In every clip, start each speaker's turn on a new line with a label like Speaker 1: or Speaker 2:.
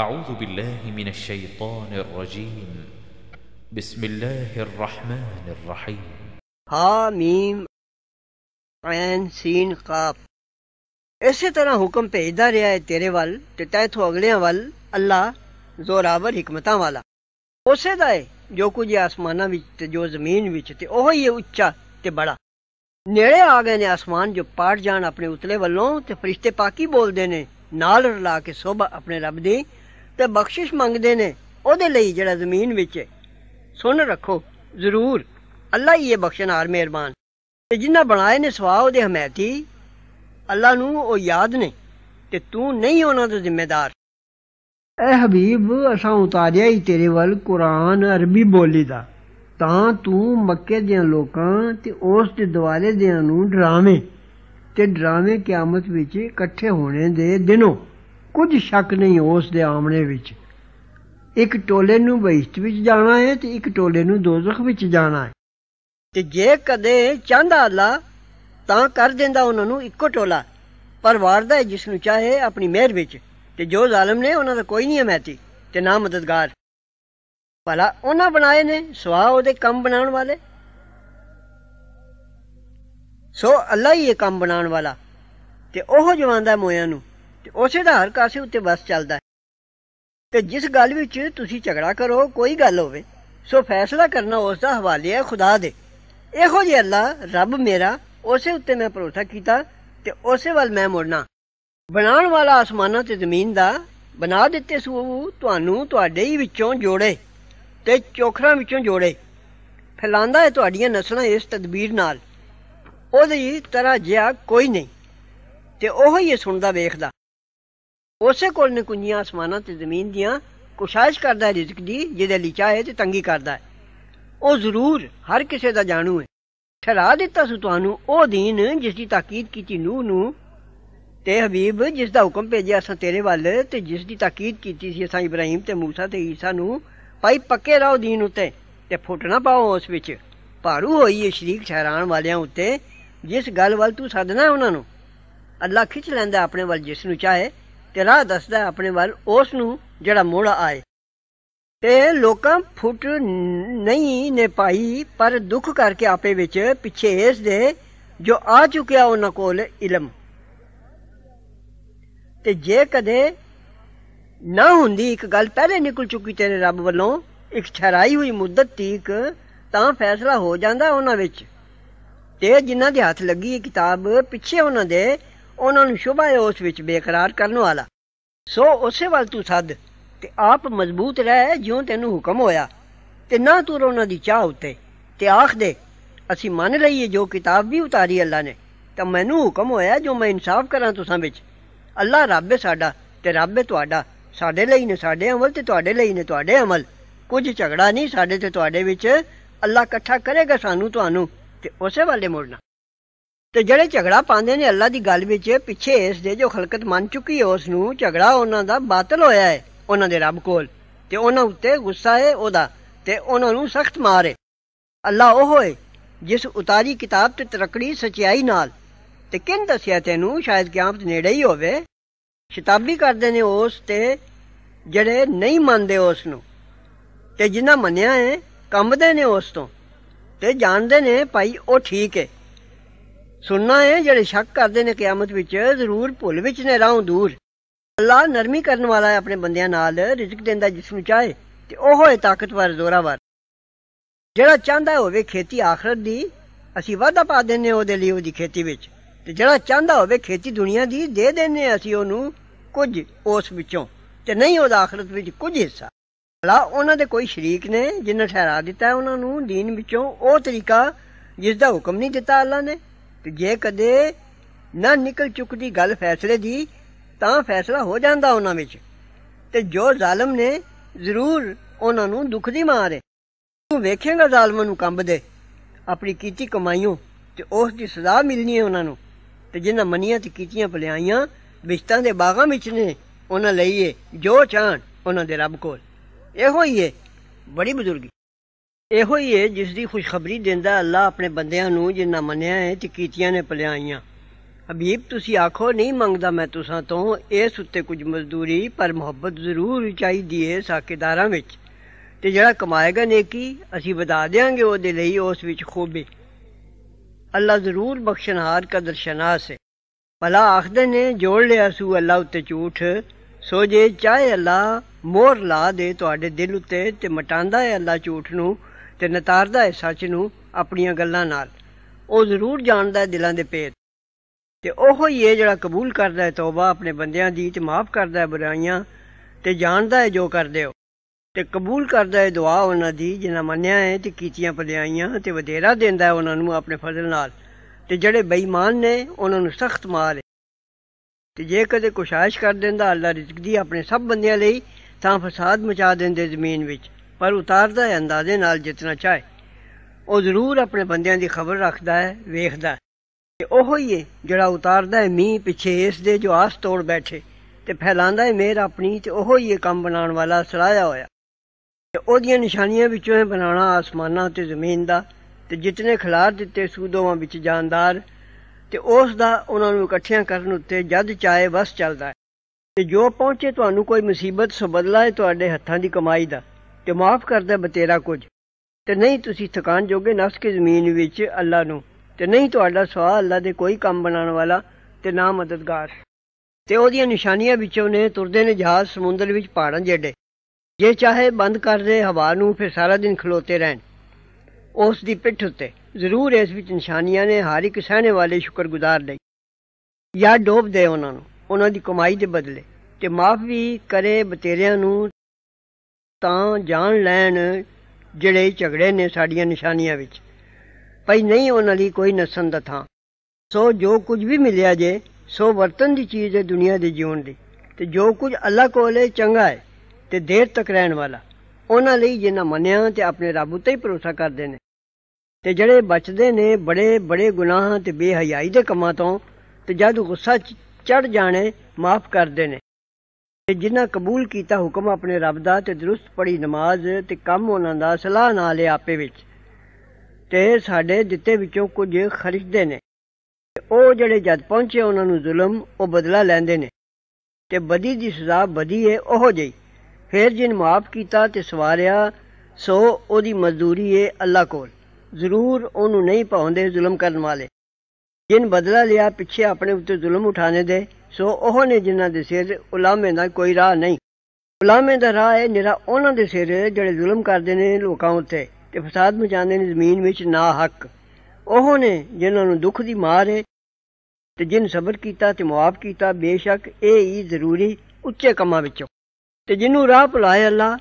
Speaker 1: أعوذ بالله من الشيطان الرجيم بسم الله الرحمن الرحيم हा मीम ऐन सीन काफ ਇਸੇ ਤਰ੍ਹਾਂ ਹੁਕਮ ਭੇਜਦਾ ਰਿਹਾ ਹੈ ਤੇਰੇ ਵੱਲ ਤੇ ਤੈਥੋਂ ਅਗਲਿਆਂ ਵੱਲ ਅੱਲਾ ਜ਼ੋਰਾਵਰ ਹਕਮਤਾਂ ਵਾਲਾ ਉਸੇ ਦਾ ਹੈ ਜੋ ਕੁਝ ਆਸਮਾਨਾਂ ਵਿੱਚ ਤੇ ਜੋ ਜ਼ਮੀਨ ਵਿੱਚ ਤੇ ਉਹ ਹੀ ਹੈ ਉੱਚਾ ਤੇ ਬੜਾ ਨੇੜੇ ਆ ਗਏ ਨੇ ਆਸਮਾਨ ਜੋ ਪਾੜ ਜਾਣ ਆਪਣੇ ਉਤਲੇ ਵੱਲੋਂ ਤੇ ਫਰਿਸ਼ਤੇ ਪਾਕੀ ਬੋਲਦੇ ਨੇ ਨਾਲ ਰਲਾ ਕੇ ਸੋਭਾ ਆਪਣੇ ਰੱਬ ਦੀ ਤੇ ਬਖਸ਼ਿਸ਼ ਮੰਗਦੇ ਨੇ ਉਹਦੇ ਲਈ ਜਿਹੜਾ ਜ਼ਮੀਨ ਵਿੱਚ ਹੈ ਸੁਣ ਰੱਖੋ ਜ਼ਰੂਰ ਅੱਲਾ ਹੀ ਇਹ ਬਖਸ਼ਣਹਾਰ ਮਿਹਰਬਾਨ ਤੇ ਜਿਨ੍ਹਾਂ ਬਣਾਏ ਨੇ ਸਵਾ ਉਹਦੇ ਹਮਾਇਤੀ ਅੱਲਾ ਨੂੰ ਉਹ ਯਾਦ ਨੇ ਤੇ ਤੂੰ ਨਹੀਂ ਉਹਨਾਂ ਦਾ ਜ਼ਿੰਮੇਦਾਰ ਐ ਹਬੀਬ ਅਸਾਂ ਉਤਾਰਿਆ ਹੀ ਤੇਰੇ ਵੱਲ ਕੁਰਾਨ ਅਰਬੀ ਬੋਲੀ ਦਾ ਤਾਂ ਤੂੰ ਮੱਕੇ ਦੇ ਲੋਕਾਂ ਤੇ ਉਸ ਦੇ ਦਵਾਲੇ ਦੇ ਨੂੰ ਡਰਾਵੇਂ ਤੇ ਡਰਾਵੇਂ ਕਿਆਮਤ ਵਿੱਚ ਇਕੱਠੇ ਹੋਣੇ ਦੇ ਦਿਨੋਂ ਕੁਝ ਸ਼ੱਕ ਨਹੀਂ ਉਸ ਦੇ ਆਮਣੇ ਵਿੱਚ ਇੱਕ ਟੋਲੇ ਨੂੰ ਬਹਿਸ਼ਤ ਵਿੱਚ ਜਾਣਾ ਹੈ ਤੇ ਇੱਕ ਟੋਲੇ ਨੂੰ ਦੋਜ਼ਖ ਵਿੱਚ ਜਾਣਾ ਹੈ ਤੇ ਜੇ ਕਦੇ ਚਾਹਦਾ ਅੱਲਾ ਤਾਂ ਕਰ ਦਿੰਦਾ ਉਹਨਾਂ ਨੂੰ ਇੱਕੋ ਟੋਲਾ ਪਰ ਵਾਰਦਾ ਹੈ ਜਿਸ ਨੂੰ ਚਾਹੇ ਆਪਣੀ ਮਿਹਰ ਵਿੱਚ ਤੇ ਜੋ ਜ਼ਾਲਮ ਨੇ ਉਹਨਾਂ ਦਾ ਕੋਈ ਨਹੀਂ ਹਮਾਇਤੀ ਤੇ ਨਾ ਮਦਦਗਾਰ ਭਲਾ ਉਹਨਾਂ ਬਣਾਏ ਨੇ ਸਵਾ ਉਹਦੇ ਕੰਮ ਬਣਾਉਣ ਵਾਲੇ ਸੋ ਅੱਲਾ ਹੀ ਇਹ ਕੰਮ ਬਣਾਉਣ ਵਾਲਾ ਤੇ ਉਹ ਜਵਾਂਦਾ ਮੋਇਆਂ ਨੂੰ ਤੇ ਉਸੇ ਦਾ ਹਰ ਕਾਸੇ ਉੱਤੇ ਬਸ ਚੱਲਦਾ ਹੈ ਤੇ ਜਿਸ ਗੱਲ ਵਿੱਚ ਤੁਸੀਂ ਝਗੜਾ ਕਰੋ ਕੋਈ ਗੱਲ ਹੋਵੇ ਸੋ ਫੈਸਲਾ ਕਰਨਾ ਉਸ ਦਾ ਹਵਾਲੇ ਹੈ ਖੁਦਾ ਦੇ ਇਹੋ ਜੀ ਅੱਲਾ ਰੱਬ ਮੇਰਾ ਉਸੇ ਉੱਤੇ ਮੈਂ ਭਰੋਸਾ ਕੀਤਾ ਤੇ ਉਸੇ ਵੱਲ ਮੈਂ ਮੁੜਨਾ ਬਣਾਉਣ ਵਾਲਾ ਅਸਮਾਨਾਂ ਤੇ ਜ਼ਮੀਨ ਦਾ ਬਣਾ ਦਿੱਤੇ ਸੂ ਤੁਹਾਨੂੰ ਤੁਹਾਡੇ ਹੀ ਵਿੱਚੋਂ ਜੋੜੇ ਤੇ ਚੋਖਰਾਂ ਵਿੱਚੋਂ ਜੋੜੇ ਫੈਲਾਉਂਦਾ ਹੈ ਤੁਹਾਡੀਆਂ ਨਸਲਾਂ ਇਸ ਤਦਬੀਰ ਨਾਲ ਉਹਦੀ ਤਰ੍ਹਾਂ ਜਿਆ ਕੋਈ ਨਹੀਂ ਤੇ ਉਹ ਹੀ ਸੁਣਦਾ ਵੇਖਦਾ ਉਸੇ ਕੋਲ ਨੇ ਕੁੰਜੀਆਂ ਅਸਮਾਨਾਂ ਤੇ ਜ਼ਮੀਨ ਦੀਆਂ ਕੋਸ਼ਿਸ਼ ਕਰਦਾ ਹੈ ਰਿਜ਼ਕ ਦੀ ਜਿਹਦੇ ਲਈ ਚਾਹੇ ਤੇ ਤੰਗੀ ਕਰਦਾ ਹੈ ਉਹ ਜ਼ਰੂਰ ਹਰ ਕਿਸੇ ਦਾ ਜਾਣੂ ਹੈ ਠਹਿਰਾ ਦਿੱਤਾ ਸੀ ਤੁਹਾਨੂੰ ਉਹ دین ਜਿਸ ਦੀ ਤਾਕੀਦ ਕੀਤੀ ਨੂਹ ਨੂੰ ਤੇ ਹਬੀਬ ਜਿਸ ਦਾ ਹੁਕਮ ਭੇਜਿਆ ਅਸਾਂ ਤੇਰੇ ਵੱਲ ਤੇ ਜਿਸ ਦੀ ਤਾਕੀਦ ਕੀਤੀ ਸੀ ਅਸਾਂ ਇਬਰਾਹੀਮ ਤੇ ਮੂਸਾ ਤੇ ਈਸਾ ਨੂੰ ਭਾਈ ਪੱਕੇ ਰਹੋ دین ਉਤੇ ਤੇ ਫੁੱਟ ਨਾ ਪਾਓ ਉਸ ਵਿੱਚ ਭਾਰੂ ਹੋਈ ਇਹ ਸ਼ਰੀਕ ਠਹਿਰਾਣ ਵਾਲਿਆਂ ਉਤੇ ਜਿਸ ਗੱਲ ਵੱਲ ਤੂੰ ਸਦਨਾ ਉਹਨਾਂ ਨੂੰ ਅੱਲਾ ਖਿੱਚ ਲੈਂਦਾ ਆਪਣੇ ਵੱਲ ਜਿਸ ਨੂੰ ਚਾਹੇ ਤੇ ਰਾਹ ਦੱਸਦਾ ਆਪਣੇ ਵੱਲ ਉਸ ਨੂੰ ਜਿਹੜਾ ਮੋੜ ਆਏ ਤੇ ਲੋਕਾਂ ਫੁੱਟ ਨਹੀਂ ਨੇ ਪਾਈ ਪਰ ਦੁੱਖ ਕਰਕੇ ਆਪੇ ਵਿੱਚ ਪਿੱਛੇ ਇਸ ਦੇ ਜੋ ਆ ਚੁੱਕਿਆ ਉਹਨਾਂ ਕੋਲ ਇਲਮ ਤੇ ਜੇ ਕਦੇ ਨਾ ਹੁੰਦੀ ਇੱਕ ਗੱਲ ਪਹਿਲੇ ਨਿਕਲ ਚੁੱਕੀ ਤੇਰੇ ਰੱਬ ਵੱਲੋਂ ਇੱਕ ਛਰਾਈ ਹੋਈ ਮੁੱਦਤ ਤੀਕ ਤਾਂ ਫੈਸਲਾ ਹੋ ਜਾਂਦਾ ਉਹਨਾਂ ਵਿੱਚ ਤੇ ਜਿਨ੍ਹਾਂ ਦੇ ਹੱਥ ਲੱਗੀ ਇਹ ਕਿਤਾਬ ਪਿੱਛੇ ਉਹਨਾਂ ਦੇ ਉਹਨਾਂ ਨੂੰ ਸ਼ੁਭਾ ਹੈ ਉਸ ਵਿੱਚ ਬੇਕਰਾਰ ਕਰਨ ਵਾਲਾ ਸੋ ਉਸੇ ਵੱਲ ਤੂੰ ਸੱਦ ਤੇ ਆਪ ਮਜ਼ਬੂਤ ਰਹਿ ਜਿਉਂ ਤੈਨੂੰ ਹੁਕਮ ਹੋਇਆ ਤੇ ਨਾ ਤੂੰ ਉਹਨਾਂ ਦੀ ਚਾਹ ਉਤੇ ਤੇ ਆਖ ਦੇ ਅਸੀਂ ਮੰਨ ਲਈਏ ਜੋ ਕਿਤਾਬ ਵੀ ਉਤਾਰੀ ਅੱਲਾ ਨੇ ਤਾਂ ਮੈਨੂੰ ਹੁਕਮ ਹੋਇਆ ਜੋ ਮੈਂ ਇਨਸਾਫ ਕਰਾਂ ਤੁਸਾਂ ਵਿੱਚ ਅੱਲਾ ਰੱਬ ਹੈ ਸਾਡਾ ਤੇ ਰੱਬ ਹੈ ਤੁਹਾਡਾ ਸਾਡੇ ਲਈ ਨੇ ਸਾਡੇ ਅਮਲ ਤੇ ਤੁਹਾਡੇ ਲਈ ਨੇ ਤੁਹਾਡੇ ਅਮਲ ਕੁਝ ਝਗੜਾ ਨਹੀਂ ਸਾਡੇ ਤੇ ਤੁਹਾਡੇ ਵਿੱਚ ਅੱਲਾ ਇਕੱਠਾ ਕਰੇਗਾ ਸਾਨੂੰ ਤੁਹਾਨੂੰ ਤੇ ਉਸੇ ਵਾਲੇ ਮੁੜਨਾ ਤੇ ਜਿਹੜੇ ਝਗੜਾ ਪਾਉਂਦੇ ਨੇ ਅੱਲਾ ਦੀ ਗੱਲ ਵਿੱਚ ਪਿੱਛੇ ਇਸ ਦੇ ਜੋ ਖਲਕਤ ਮੰਨ ਚੁੱਕੀ ਹੈ ਉਸ ਨੂੰ ਝਗੜਾ ਉਹਨਾਂ ਦਾ ਬਾਤਲ ਹੋਇਆ ਹੈ ਉਹਨਾਂ ਦੇ ਰੱਬ ਕੋਲ ਤੇ ਉਹਨਾਂ ਉੱਤੇ ਗੁੱਸਾ ਹੈ ਉਹਦਾ ਤੇ ਉਹਨਾਂ ਨੂੰ ਸਖਤ ਮਾਰ ਹੈ ਅੱਲਾ ਉਹ ਹੈ ਜਿਸ ਉਤਾਰੀ ਕਿਤਾਬ ਤੇ ਤਰਕੜੀ ਸਚਾਈ ਨਾਲ ਤੇ ਕਿਨ ਦੱਸਿਆ ਤੈਨੂੰ ਸ਼ਾਇਦ ਕਿਆਮਤ ਨੇੜੇ ਹੀ ਹੋਵੇ ਸ਼ਤਾਬੀ ਕਰਦੇ ਨੇ ਉਸ ਤੇ ਜਿਹੜੇ ਨਹੀਂ ਮੰਨਦੇ ਉਸ ਨੂੰ ਤੇ ਜਿਨ੍ਹਾਂ ਮੰਨਿਆ ਹੈ ਕੰਬਦੇ ਨੇ ਉਸ ਤੋਂ ਤੇ ਜਾਣਦੇ ਨੇ ਭਾਈ ਉਹ ਠੀਕ ਹੈ ਸੁਣਨਾ ਹੈ ਜਿਹੜੇ ਸ਼ੱਕ ਕਰਦੇ ਨੇ ਕਿਆਮਤ ਵਿੱਚ ਜ਼ਰੂਰ ਭੁੱਲ ਵਿੱਚ ਨੇ ਰਹਾਉ ਦੂਰ ਅੱਲਾ ਨਰਮੀ ਕਰਨ ਵਾਲਾ ਹੈ ਆਪਣੇ ਬੰਦਿਆਂ ਨਾਲ ਰਿਜ਼ਕ ਦਿੰਦਾ ਜਿਸ ਨੂੰ ਚਾਹੇ ਤੇ ਉਹ ਹੈ ਤਾਕਤਵਰ ਜ਼ੋਰਾਵਰ ਜਿਹੜਾ ਚਾਹੁੰਦਾ ਹੋਵੇ ਖੇਤੀ ਆਖਰਤ ਦੀ ਅਸੀਂ ਵਾਅਦਾ ਪਾ ਦਿੰਨੇ ਉਹਦੇ ਲਈ ਉਹਦੀ ਖੇਤੀ ਵਿੱਚ ਤੇ ਜਿਹੜਾ ਚਾਹੁੰਦਾ ਹੋਵੇ ਖੇਤੀ ਦੁਨੀਆ ਦੀ ਦੇ ਦਿੰਨੇ ਅਸੀਂ ਉਹਨੂੰ ਕੁਝ ਉਸ ਵਿੱਚੋਂ ਤੇ ਨਹੀਂ ਉਹਦਾ ਆਖਰਤ ਵਿੱਚ ਕੁਝ ਹਿੱਸਾ ਅੱਲਾ ਉਹਨਾਂ ਦੇ ਕੋਈ ਸ਼ਰੀਕ ਨੇ ਜਿਨ੍ਹਾਂ ਠਹਿਰਾ ਦਿੱਤਾ ਉਹਨਾਂ ਨੂੰ دین ਵਿੱਚੋਂ ਉਹ ਤਰੀਕਾ ਜਿਸ ਦਾ ਹੁਕਮ ਨਹੀਂ ਦਿੱਤਾ ਅੱਲਾ ਨੇ ਤੇ ਜੇ ਕਦੇ ਨਾ ਨਿਕਲ ਚੁੱਕਦੀ ਗੱਲ ਫੈਸਲੇ ਦੀ ਤਾਂ ਫੈਸਲਾ ਹੋ ਜਾਂਦਾ ਉਹਨਾਂ ਵਿੱਚ ਤੇ ਜੋ ਜ਼ਾਲਮ ਨੇ ਜ਼ਰੂਰ ਉਹਨਾਂ ਨੂੰ ਦੁੱਖ ਦੀ ਮਾਰ ਹੈ ਤੂੰ ਵੇਖੇਂਗਾ ਜ਼ਾਲਮਾਂ ਨੂੰ ਕੰਬਦੇ ਆਪਣੀ ਕੀਤੀ ਕਮਾਈਆਂ ਤੇ ਉਸ ਦੀ ਸਜ਼ਾ ਮਿਲਣੀ ਹੈ ਉਹਨਾਂ ਨੂੰ ਤੇ ਜਿਨ੍ਹਾਂ ਮਨੀਆਂ ਤੇ ਕੀਤੀਆਂ ਭਲਾਈਆਂ ਵਿਸ਼ਤਾਂ ਦੇ ਬਾਗਾਂ ਵਿੱਚ ਨੇ ਉਹਨਾਂ ਲਈ ਜੋ ਚਾਹਣ ਉਹਨਾਂ ਦੇ ਰੱਬ ਕੋਲ ਇਹੋ ਹੀ ਹੈ ਬੜੀ ਬਜ਼ੁਰਗੀ ਇਹੋ ਹੀ ਹੈ ਜਿਸ ਦੀ ਖੁਸ਼ਖਬਰੀ ਦਿੰਦਾ ਅੱਲਾ ਆਪਣੇ ਬੰਦਿਆਂ ਨੂੰ ਜਿਨ੍ਹਾਂ ਮੰਨਿਆ ਹੈ ਤੇ ਕੀਤੀਆਂ ਨੇ ਭਲਾਈਆਂ ਹਬੀਬ ਤੁਸੀਂ ਆਖੋ ਨਹੀਂ ਮੰਗਦਾ ਮੈਂ ਤੁਸਾਂ ਤੋਂ ਇਸ ਉੱਤੇ ਕੁਝ ਮਜ਼ਦੂਰੀ ਪਰ ਮੁਹੱਬਤ ਜ਼ਰੂਰ ਚਾਹੀਦੀ ਹੈ ਸਾਕੇਦਾਰਾਂ ਵਿੱਚ ਤੇ ਜਿਹੜਾ ਕਮਾਏਗਾ ਨੇਕੀ ਅਸੀਂ ਵਧਾ ਦੇਾਂਗੇ ਉਹਦੇ ਲਈ ਉਸ ਵਿੱਚ ਖੂਬੀ ਅੱਲਾ ਜ਼ਰੂਰ ਬਖਸ਼ਨਹਾਰ ਕਾ ਦਰਸ਼ਨਾਸ ਹੈ ਭਲਾ ਆਖਦੇ ਨੇ ਜੋੜ ਲਿਆ ਸੂ ਅੱਲਾ ਉੱਤੇ ਝੂਠ ਸੋ ਜੇ ਚਾਹੇ ਅੱਲਾ ਮੋਰ ਲਾ ਦੇ ਤੁਹਾਡੇ ਦਿਲ ਉੱਤੇ ਤੇ ਮਟਾਂਦਾ ਹੈ ਅੱਲਾ ਝੂਠ ਨੂੰ ਤੇ ਨਤਾਰਦਾ ਹੈ ਸੱਚ ਨੂੰ ਆਪਣੀਆਂ ਗੱਲਾਂ ਨਾਲ ਉਹ ਜ਼ਰੂਰ ਜਾਣਦਾ ਹੈ ਦਿਲਾਂ ਦੇ ਭੇਦ ਤੇ ਉਹੋ ਹੀ ਹੈ ਜਿਹੜਾ ਕਬੂਲ ਕਰਦਾ ਹੈ ਤੌਬਾ ਆਪਣੇ ਬੰਦਿਆਂ ਦੀ ਤੇ ਮਾਫ ਕਰਦਾ ਹੈ ਬੁਰਾਈਆਂ ਤੇ ਜਾਣਦਾ ਹੈ ਜੋ ਕਰਦੇ ਹੋ ਤੇ ਕਬੂਲ ਕਰਦਾ ਹੈ ਦੁਆ ਉਹਨਾਂ ਦੀ ਜਿਨ੍ਹਾਂ ਮੰਨਿਆ ਹੈ ਤੇ ਕੀਤੀਆਂ ਭਲਾਈਆਂ ਤੇ ਵਧੇਰਾ ਦਿੰਦਾ ਹੈ ਉਹਨਾਂ ਨੂੰ ਆਪਣੇ ਫਜ਼ਲ ਨਾਲ ਤੇ ਜਿਹੜੇ ਬੇਈਮਾਨ ਨੇ ਉਹਨਾਂ ਨੂੰ ਸਖਤ ਮਾਰ ਹੈ ਤੇ ਜੇ ਕਦੇ ਕੋਸ਼ਿਸ਼ ਕਰ ਦਿੰਦਾ ਅੱਲਾ ਰਿਜ਼ਕ ਦੀ ਆਪਣੇ ਸਭ ਬੰਦਿਆਂ ਲਈ ਤਾਂ ਫਸਾਦ ਮਚਾ ਦਿੰਦੇ ਜ਼ਮੀਨ ਵਿੱਚ ਪਰ ਉਤਾਰਦਾ ਹੈ ਅੰਦਾਜ਼ੇ ਨਾਲ ਜਿੰਨਾ ਚਾਹੇ ਉਹ ਜ਼ਰੂਰ ਆਪਣੇ ਬੰਦਿਆਂ ਦੀ ਖਬਰ ਰੱਖਦਾ ਹੈ ਵੇਖਦਾ ਹੈ ਤੇ ਉਹੋ ਹੀ ਹੈ ਜਿਹੜਾ ਉਤਾਰਦਾ ਹੈ ਮੀਂਹ ਪਿੱਛੇ ਇਸ ਦੇ ਜੋ ਆਸ ਤੋੜ ਬੈਠੇ ਤੇ ਫੈਲਾਉਂਦਾ ਹੈ ਮੇਰ ਆਪਣੀ ਤੇ ਉਹੋ ਹੀ ਕੰਮ ਬਣਾਉਣ ਵਾਲਾ ਸਲਾਇਆ ਹੋਇਆ ਤੇ ਉਹਦੀਆਂ ਨਿਸ਼ਾਨੀਆਂ ਵਿੱਚੋਂ ਹੈ ਬਣਾਉਣਾ ਆਸਮਾਨਾਂ ਤੇ ਜ਼ਮੀਨ ਦਾ ਤੇ ਜਿਤਨੇ ਖਿਲਾਰ ਦਿੱਤੇ ਸੂਦੋਵਾਂ ਵਿੱਚ ਜਾਨਦਾਰ ਤੇ ਉਸ ਦਾ ਉਹਨਾਂ ਨੂੰ ਇਕੱਠਿਆਂ ਕਰਨ ਉੱਤੇ ਜਦ ਚਾਏ ਬਸ ਚੱਲਦਾ ਹੈ ਤੇ ਜੋ ਪਹੁੰਚੇ ਤੁਹਾਨੂੰ ਕੋਈ ਮੁਸੀਬਤ ਸੋ ਬਦਲਾ ਹੈ ਤੁਹਾਡੇ ਹੱਥਾਂ ਦੀ ਕਮਾਈ ਦਾ ਤੇ ਮਾਫ ਕਰਦਾ ਬਤੇਰਾ ਕੁਝ ਤੇ ਨਹੀਂ ਤੁਸੀਂ ਥਕਾਨ ਜੋਗੇ ਨਫਸ ਕੀ ਜ਼ਮੀਨ ਵਿੱਚ ਅੱਲਾ ਨੂੰ ਤੇ ਨਹੀਂ ਤੁਹਾਡਾ ਸਵਾਲ ਅੱਲਾ ਦੇ ਕੋਈ ਕੰਮ ਬਣਾਉਣ ਵਾਲਾ ਤੇ ਨਾ ਮਦਦਗਾਰ ਤੇ ਉਹਦੀਆਂ ਨਿਸ਼ਾਨੀਆਂ ਵਿੱਚੋਂ ਨੇ ਤੁਰਦੇ ਨੇ ਜਹਾਜ਼ ਸਮੁੰਦਰ ਵਿੱਚ ਪਹਾੜਾਂ ਜਿਹੜੇ ਜੇ ਚਾਹੇ ਬੰਦ ਕਰ ਦੇ ਹਵਾ ਨੂੰ ਫਿਰ ਸਾਰਾ ਦਿਨ ਖਲੋਤੇ ਰਹਿਣ ਉਸ ਦੀ ਪਿੱਠ ਉੱਤੇ ਜ਼ਰੂਰ ਇਸ ਵਿੱਚ ਨਿਸ਼ਾਨੀਆਂ ਨੇ ਹਰ ਇੱਕ ਸਹਨੇ ਵਾਲੇ ਸ਼ੁਕਰਗੁਜ਼ਾਰ ਲਈ ਜਾਂ ਡੋਬ ਦੇ ਉਹਨਾਂ ਨੂੰ ਉਹਨਾਂ ਦੀ ਕਮਾਈ ਦੇ ਬਦਲੇ ਤੇ ਮਾਫ ਵੀ ਕਰੇ ਬਤੇਰਿਆਂ ਨੂੰ ਤਾਂ ਜਾਣ ਲੈਣ ਜਿਹੜੇ ਝਗੜੇ ਨੇ ਸਾਡੀਆਂ ਨਿਸ਼ਾਨੀਆਂ ਵਿੱਚ ਭਈ ਨਹੀਂ ਉਹਨਾਂ ਲਈ ਕੋਈ ਨਸਨ ਦਾ ਥਾਂ ਸੋ ਜੋ ਕੁਝ ਵੀ ਮਿਲਿਆ ਜੇ ਸੋ ਵਰਤਨ ਦੀ ਚੀਜ਼ ਹੈ ਦੁਨੀਆ ਦੇ ਜੀਵਨ ਦੀ ਤੇ ਜੋ ਕੁਝ ਅੱਲਾ ਕੋਲ ਹੈ ਚੰਗਾ ਹੈ ਤੇ ਦੇਰ ਤੱਕ ਰਹਿਣ ਵਾਲਾ ਉਹਨਾਂ ਲਈ ਜਿਨ੍ਹਾਂ ਮੰਨਿਆ ਤੇ ਆਪਣੇ ਰੱਬ ਉੱਤੇ ਹੀ ਭਰੋਸਾ ਕਰਦੇ ਨੇ ਤੇ ਜਿਹੜੇ ਬਚਦੇ ਨੇ ਬੜੇ ਬੜੇ ਗੁਨਾਹਾਂ ਤੇ ਬੇਹਯਾਈ ਦੇ ਕੰਮਾਂ ਤੋਂ ਤੇ ਜਦ ਗੁੱਸਾ ਚੜ ਜਾਣੇ ਮਾਫ ਕਰਦੇ ਨੇ ਤੇ ਜਿਨ੍ਹਾਂ ਕਬੂਲ ਕੀਤਾ ਹੁਕਮ ਆਪਣੇ ਰੱਬ ਦਾ ਤੇ ਦਰੁਸਤ ਪੜੀ ਨਮਾਜ਼ ਤੇ ਕੰਮ ਉਹਨਾਂ ਦਾ ਸਲਾਹ ਨਾਲ ਆਪੇ ਵਿੱਚ ਤੇ ਸਾਡੇ ਦਿੱਤੇ ਵਿੱਚੋਂ ਕੁਝ ਖਰੀਦਦੇ ਨੇ ਉਹ ਜਿਹੜੇ ਜਦ ਪਹੁੰਚੇ ਉਹਨਾਂ ਨੂੰ ਜ਼ੁਲਮ ਉਹ ਬਦਲਾ ਲੈਂਦੇ ਨੇ ਤੇ ਬਦੀ ਦੀ ਸਜ਼ਾ ਬਦੀ ਏ ਉਹ ਜਈ ਫਿਰ ਜਿਨ ਮਾਫ ਕੀਤਾ ਤੇ ਸਵਾਰਿਆ ਸੋ ਉਹਦੀ ਮਜ਼ਦੂਰੀ ਏ ਅੱਲਾ ਕੋਲ ਜ਼ਰੂਰ ਉਹਨੂੰ ਨਹੀਂ ਪਾਉਂਦੇ ਜ਼ੁਲਮ ਕਰਨ ਵਾਲੇ ਜਿਨ ਬਦਲਾ ਲਿਆ ਪਿੱਛੇ ਆਪਣੇ ਉੱਤੇ ਜ਼ੁਲਮ ਉਠਾਣੇ ਦੇ ਸੋ ਉਹ ਨੇ ਜਿਨ੍ਹਾਂ ਦੇ ਸਿਰ ਉਲਾਮੇ ਦਾ ਕੋਈ ਰਾਹ ਨਹੀਂ ਉਲਾਮੇ ਦਾ ਰਾਹ ਹੈ ਨਿਹਰਾ ਉਹਨਾਂ ਦੇ ਸਿਰ ਜਿਹੜੇ ਜ਼ੁਲਮ ਕਰਦੇ ਨੇ ਲੋਕਾਂ ਉੱਤੇ ਤੇ ਫਸਾਦ ਮਚਾਉਂਦੇ ਨੇ ਜ਼ਮੀਨ ਵਿੱਚ ਨਾ ਹੱਕ ਉਹ ਨੇ ਜਿਨ੍ਹਾਂ ਨੂੰ ਦੁੱਖ ਦੀ ਮਾਰ ਹੈ ਤੇ ਜਿਨ ਸਬਰ ਕੀਤਾ ਤੇ ਮੁਆਫ ਕੀਤਾ ਬੇਸ਼ੱਕ ਇਹ ਹੀ ਜ਼ਰੂਰੀ ਉੱਚੇ ਕੰਮਾਂ ਵਿੱਚੋਂ ਤੇ ਜਿਹਨੂੰ ਰਾਹ ਭੁਲਾਏ ਅੱਲਾ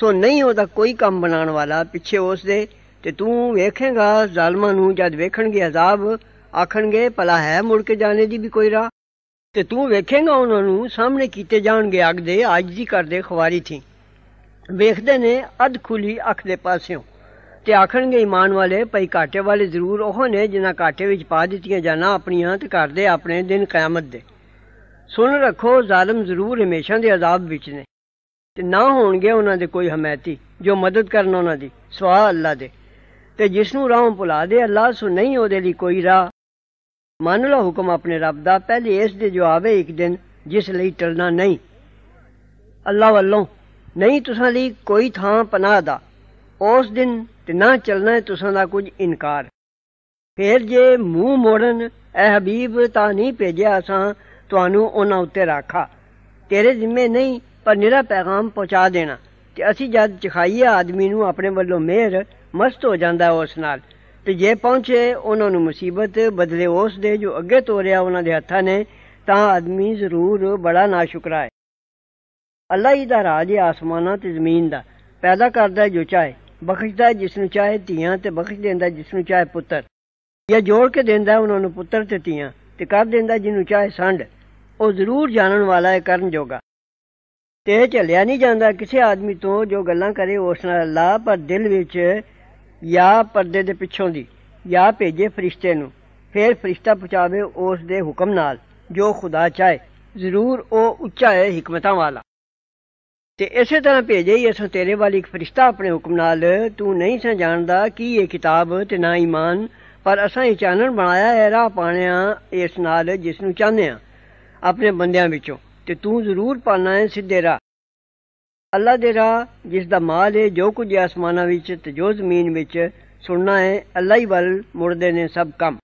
Speaker 1: ਸੋ ਨਹੀਂ ਉਹਦਾ ਕੋਈ ਕੰਮ ਬਣਾਉਣ ਵਾਲਾ ਪਿੱਛੇ ਉਸ ਦੇ ਤੇ ਤੂੰ ਵੇਖੇਗਾ ਜ਼ਾਲਮਾਂ ਨੂੰ ਜਦ ਵੇਖਣਗੇ ਅਜ਼ਾਬ ਆਖਣਗੇ ਪਲਾ ਹੈ ਮੁੜ ਕੇ ਜਾਣੇ ਦੀ ਵੀ ਕੋਈ ਰਾਹ ਤੇ ਤੂੰ ਵੇਖੇਂਗਾ ਉਹਨਾਂ ਨੂੰ ਸਾਹਮਣੇ ਕੀਤੇ ਜਾਣਗੇ ਅੱਗ ਦੇ ਅੱਜ ਦੀ ਕਰਦੇ ਖਵਾਰੀ ਥੀ ਵੇਖਦੇ ਨੇ ਅਧ ਖੁਲੀ ਅੱਖ ਦੇ ਪਾਸਿਓਂ ਤੇ ਆਖਣਗੇ ਇਮਾਨ ਵਾਲੇ ਪਈ ਕਾਟੇ ਵਾਲੇ ਜ਼ਰੂਰ ਉਹ ਨੇ ਜਿਨ੍ਹਾਂ ਕਾਟੇ ਵਿੱਚ ਪਾ ਦਿੱਤੀਆਂ ਜਾਣਾ ਆਪਣੀਆਂ ਤੇ ਕਰਦੇ ਆਪਣੇ ਦਿਨ ਕਿਆਮਤ ਦੇ ਸੁਣ ਰੱਖੋ ਜ਼ਾਲਮ ਜ਼ਰੂਰ ਹਮੇਸ਼ਾ ਦੇ ਅਜ਼ਾਬ ਵਿੱਚ ਨੇ ਤੇ ਨਾ ਹੋਣਗੇ ਉਹਨਾਂ ਦੇ ਕੋਈ ਹਮਾਇਤੀ ਜੋ ਮਦਦ ਕਰਨ ਉਹਨਾਂ ਦੀ ਸਵਾ ਅੱਲਾ ਦੇ ਤੇ ਜਿਸ ਨੂੰ ਰਾਹ ਭੁਲਾ ਦੇ ਅੱਲਾ ਸੁ ਨਹੀਂ ਉਹਦੇ ਲਈ ਕੋਈ ਰਾਹ ਮੰਨ ਲਓ ਹੁਕਮ ਆਪਣੇ ਰੱਬ ਦਾ ਪਹਿਲੇ ਇਸ ਦੇ ਜਵਾਬ ਹੈ ਇੱਕ ਦਿਨ ਜਿਸ ਲਈ ਟਲਣਾ ਨਹੀਂ ਅੱਲਾ ਵੱਲੋਂ ਨਹੀਂ ਤੁਸਾਂ ਲਈ ਕੋਈ ਥਾਂ ਪਨਾਹ ਦਾ ਉਸ ਦਿਨ ਤੇ ਨਾ ਚਲਣਾ ਹੈ ਤੁਸਾਂ ਦਾ ਕੁਝ ਇਨਕਾਰ ਫਿਰ ਜੇ ਮੂੰਹ ਮੋੜਨ ਐ ਹਬੀਬ ਤਾਂ ਨਹੀਂ ਭੇਜਿਆ ਅਸਾਂ ਤੁਹਾਨੂੰ ਉਹਨਾਂ ਉੱਤੇ ਰੱਖਾ ਤੇਰੇ ਜ਼ਿੰਮੇ ਨਹੀਂ ਪਰ ਨਿਹਰਾ ਪੈਗਾਮ ਪਹੁੰਚਾ ਦੇਣਾ ਕਿ ਅਸੀਂ ਜਦ ਚਖਾਈਏ ਆਦਮੀ ਨੂੰ ਆਪਣੇ ਵੱਲੋਂ ਮਿਹਰ ਮਸਤ ਹੋ ਜਾਂਦਾ ਉਸ ਨਾਲ ਤੇ ਜੇ ਪਹੁੰਚੇ ਉਹਨਾਂ ਨੂੰ ਮੁਸੀਬਤ ਬਦਲੇ ਉਸ ਦੇ ਜੋ ਅੱਗੇ ਤੋਰਿਆ ਉਹਨਾਂ ਦੇ ਹੱਥਾਂ ਨੇ ਤਾਂ ਆਦਮੀ ਜ਼ਰੂਰ ਬੜਾ ਨਾਸ਼ੁਕਰਾ ਹੈ ਅੱਲਾ ਹੀ ਦਾ ਰਾਜ ਹੈ ਆਸਮਾਨਾਂ ਤੇ ਜ਼ਮੀਨ ਦਾ ਪੈਦਾ ਕਰਦਾ ਜੋ ਚਾਹੇ ਬਖਸ਼ਦਾ ਜਿਸ ਨੂੰ ਚਾਹੇ ਧੀਆਂ ਤੇ ਬਖਸ਼ ਦਿੰਦਾ ਜਿਸ ਨੂੰ ਚਾਹੇ ਪੁੱਤਰ ਜਾਂ ਜੋੜ ਕੇ ਦਿੰਦਾ ਉਹਨਾਂ ਨੂੰ ਪੁੱਤਰ ਤੇ ਧੀਆਂ ਤੇ ਕਰ ਦਿੰਦਾ ਜਿਹਨੂੰ ਚਾਹੇ ਸੰਡ ਉਹ ਜ਼ਰੂਰ ਜਾਣਨ ਵਾਲਾ ਹੈ ਕਰਨ ਜੋਗਾ ਤੇ ਝੱਲਿਆ ਨਹੀਂ ਜਾਂਦਾ ਕਿਸੇ ਆਦਮੀ ਤੋਂ ਜੋ ਗੱਲਾਂ ਕਰੇ ਉਸ ਨਾਲ ਅੱਲਾ ਪਰ ਦਿਲ ਵਿੱਚ ਜਾਂ ਪਰਦੇ ਦੇ ਪਿੱਛੋਂ ਦੀ ਜਾਂ ਭੇਜੇ ਫਰਿਸ਼ਤੇ ਨੂੰ ਫਿਰ ਫਰਿਸ਼ਤਾ ਪਹੁੰਚਾਵੇ ਉਸ ਦੇ ਹੁਕਮ ਨਾਲ ਜੋ ਖੁਦਾ ਚਾਹੇ ਜ਼ਰੂਰ ਉਹ ਉੱਚਾ ਹੈ ਹਕਮਤਾਂ ਵਾਲਾ ਤੇ ਇਸੇ ਤਰ੍ਹਾਂ ਭੇਜੇ ਹੀ ਅਸਾਂ ਤੇਰੇ ਵਾਲੀ ਇੱਕ ਫਰਿਸ਼ਤਾ ਆਪਣੇ ਹੁਕਮ ਨਾਲ ਤੂੰ ਨਹੀਂ ਸਾਂ ਜਾਣਦਾ ਕਿ ਇਹ ਕਿਤਾਬ ਤੇ ਨਾ ਇਮਾਨ ਪਰ ਅਸਾਂ ਇਹ ਚਾਨਣ ਬਣਾਇਆ ਹੈ ਰਾਹ ਪਾਣਿਆ ਇਸ ਨਾਲ ਜਿਸ ਨੂੰ ਚਾਹਨੇ ਆ ਆਪਣੇ ਬੰਦਿਆਂ ਵਿੱਚੋਂ ਤੇ ਤੂੰ ਜ਼ਰੂਰ ਪਾਣਾ ਹੈ ਸਿੱਧੇ ਰਾਹ ਅੱਲਾ ਦੇ ਰਾਹ ਜਿਸ ਦਾ ਮਾਲ ਹੈ ਜੋ ਕੁਝ ਆਸਮਾਨਾਂ ਵਿੱਚ ਤੇ ਜੋ ਜ਼ਮੀਨ ਵਿੱਚ ਸੁਣਨਾ ਹੈ ਅੱਲਾ ਹੀ ਵੱਲ ਮੁੜਦੇ ਨੇ ਸਭ ਕੰਮ